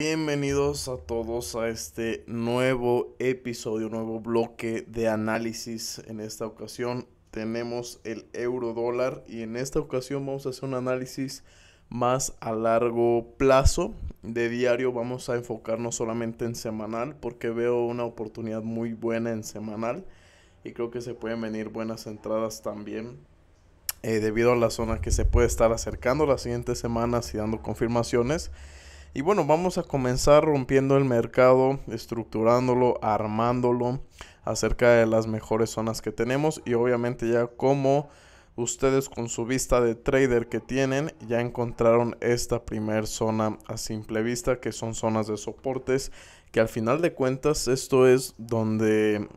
Bienvenidos a todos a este nuevo episodio, nuevo bloque de análisis. En esta ocasión tenemos el euro dólar y en esta ocasión vamos a hacer un análisis más a largo plazo. De diario vamos a enfocarnos solamente en semanal porque veo una oportunidad muy buena en semanal y creo que se pueden venir buenas entradas también. Eh, debido a la zona que se puede estar acercando las siguientes semanas y dando confirmaciones. Y bueno, vamos a comenzar rompiendo el mercado, estructurándolo, armándolo acerca de las mejores zonas que tenemos y obviamente ya como ustedes con su vista de trader que tienen ya encontraron esta primer zona a simple vista que son zonas de soportes que al final de cuentas esto es donde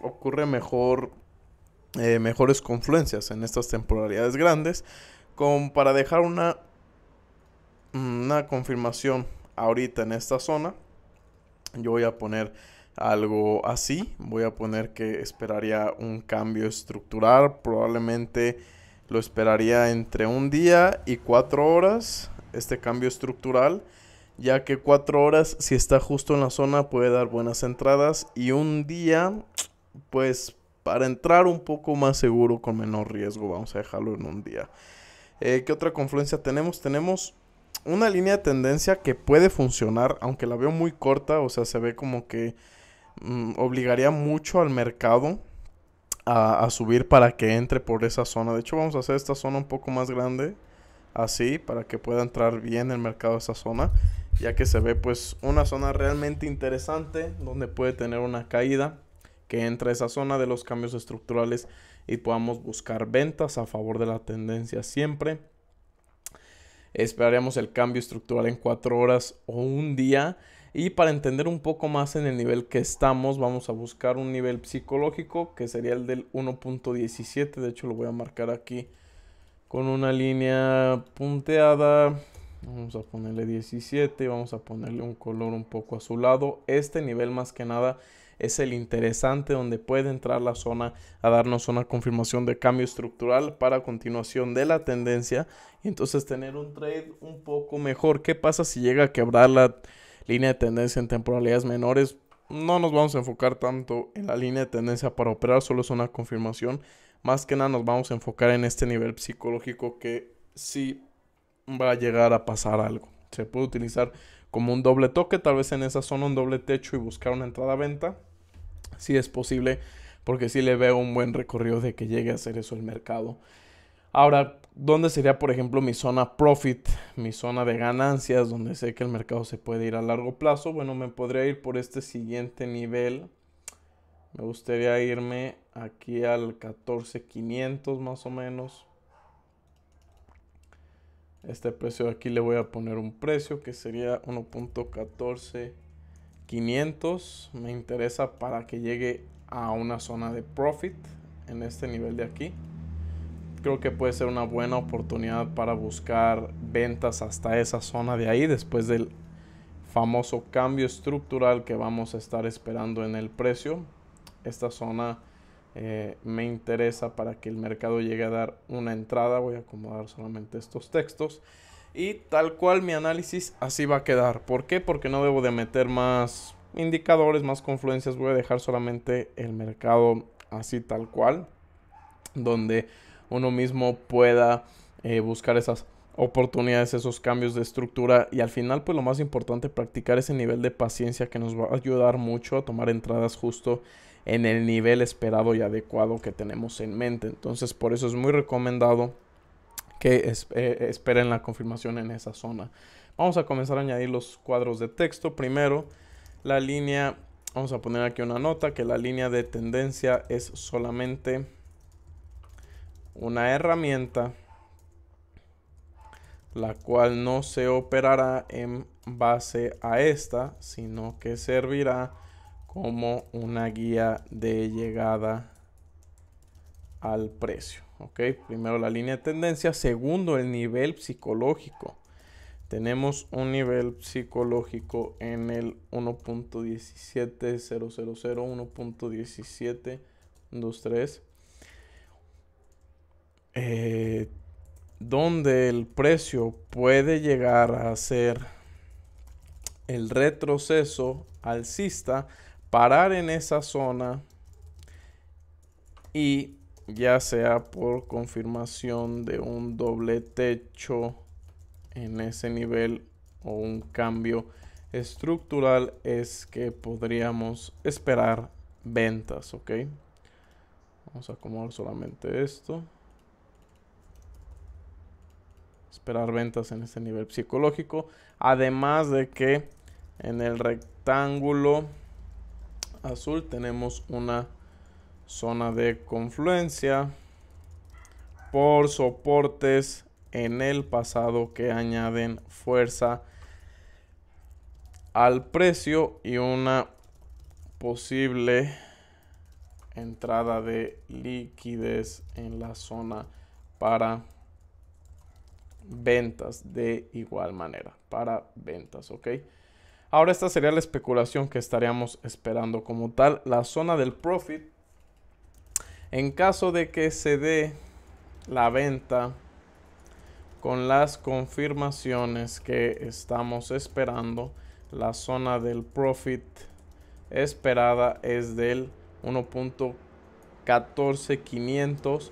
ocurre mejor eh, mejores confluencias en estas temporalidades grandes como para dejar una una confirmación ahorita en esta zona. Yo voy a poner algo así. Voy a poner que esperaría un cambio estructural. Probablemente lo esperaría entre un día y cuatro horas. Este cambio estructural. Ya que cuatro horas, si está justo en la zona, puede dar buenas entradas. Y un día, pues para entrar un poco más seguro con menor riesgo, vamos a dejarlo en un día. Eh, ¿Qué otra confluencia tenemos? Tenemos una línea de tendencia que puede funcionar, aunque la veo muy corta, o sea, se ve como que mm, obligaría mucho al mercado a, a, subir para que entre por esa zona. De hecho, vamos a hacer esta zona un poco más grande, así, para que pueda entrar bien el mercado a esa zona, ya que se ve pues una zona realmente interesante, donde puede tener una caída, que entra a esa zona de los cambios estructurales y podamos buscar ventas a favor de la tendencia siempre esperaríamos el cambio estructural en cuatro horas o un día. Y para entender un poco más en el nivel que estamos, vamos a buscar un nivel psicológico que sería el del 1.17. De hecho, lo voy a marcar aquí con una línea punteada. Vamos a ponerle 17 y vamos a ponerle un color un poco azulado. Este nivel más que nada es el interesante donde puede entrar la zona a darnos una confirmación de cambio estructural para continuación de la tendencia y entonces tener un trade un poco mejor. ¿Qué pasa si llega a quebrar la línea de tendencia en temporalidades menores? No nos vamos a enfocar tanto en la línea de tendencia para operar, solo es una confirmación. Más que nada nos vamos a enfocar en este nivel psicológico que sí va a llegar a pasar algo. Se puede utilizar como un doble toque, tal vez en esa zona un doble techo y buscar una entrada-venta si es posible, porque si le veo un buen recorrido de que llegue a hacer eso el mercado. Ahora, ¿dónde sería, por ejemplo, mi zona profit, mi zona de ganancias, donde sé que el mercado se puede ir a largo plazo? Bueno, me podría ir por este siguiente nivel. Me gustaría irme aquí al 14500 más o menos. Este precio de aquí le voy a poner un precio que sería 1.14 500 me interesa para que llegue a una zona de profit en este nivel de aquí. Creo que puede ser una buena oportunidad para buscar ventas hasta esa zona de ahí después del famoso cambio estructural que vamos a estar esperando en el precio. Esta zona eh, me interesa para que el mercado llegue a dar una entrada. Voy a acomodar solamente estos textos. Y tal cual mi análisis así va a quedar. ¿Por qué? Porque no debo de meter más indicadores, más confluencias. Voy a dejar solamente el mercado así tal cual. Donde uno mismo pueda eh, buscar esas oportunidades, esos cambios de estructura y al final pues lo más importante practicar ese nivel de paciencia que nos va a ayudar mucho a tomar entradas justo en el nivel esperado y adecuado que tenemos en mente. Entonces por eso es muy recomendado que eh, esperen la confirmación en esa zona. Vamos a comenzar a añadir los cuadros de texto. Primero, la línea, vamos a poner aquí una nota que la línea de tendencia es solamente una herramienta la cual no se operará en base a esta, sino que servirá como una guía de llegada al precio. ¿ok? Primero la línea de tendencia, segundo el nivel psicológico. Tenemos un nivel psicológico en el 1.17000. Eh, donde el precio puede llegar a ser el retroceso alcista, parar en esa zona y ya sea por confirmación de un doble techo en ese nivel o un cambio estructural es que podríamos esperar ventas ok vamos a acomodar solamente esto esperar ventas en ese nivel psicológico además de que en el rectángulo azul tenemos una zona de confluencia por soportes en el pasado que añaden fuerza al precio y una posible entrada de liquidez en la zona para ventas de igual manera para ventas ok ahora esta sería la especulación que estaríamos esperando como tal la zona del profit en caso de que se dé la venta con las confirmaciones que estamos esperando, la zona del profit esperada es del 1.14500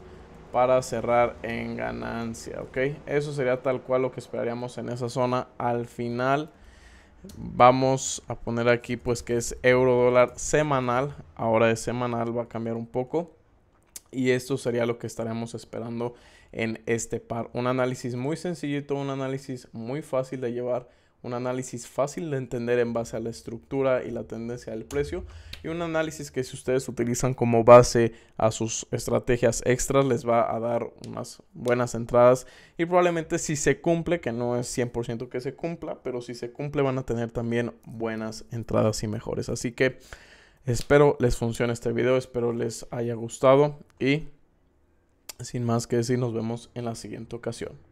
para cerrar en ganancia, ¿ok? Eso sería tal cual lo que esperaríamos en esa zona al final. Vamos a poner aquí pues que es euro dólar semanal, ahora es semanal, va a cambiar un poco. Y esto sería lo que estaremos esperando en este par. Un análisis muy sencillito, un análisis muy fácil de llevar, un análisis fácil de entender en base a la estructura y la tendencia del precio. Y un análisis que si ustedes utilizan como base a sus estrategias extras les va a dar unas buenas entradas. Y probablemente si se cumple, que no es 100% que se cumpla, pero si se cumple van a tener también buenas entradas y mejores. Así que... Espero les funcione este video, espero les haya gustado y sin más que decir nos vemos en la siguiente ocasión.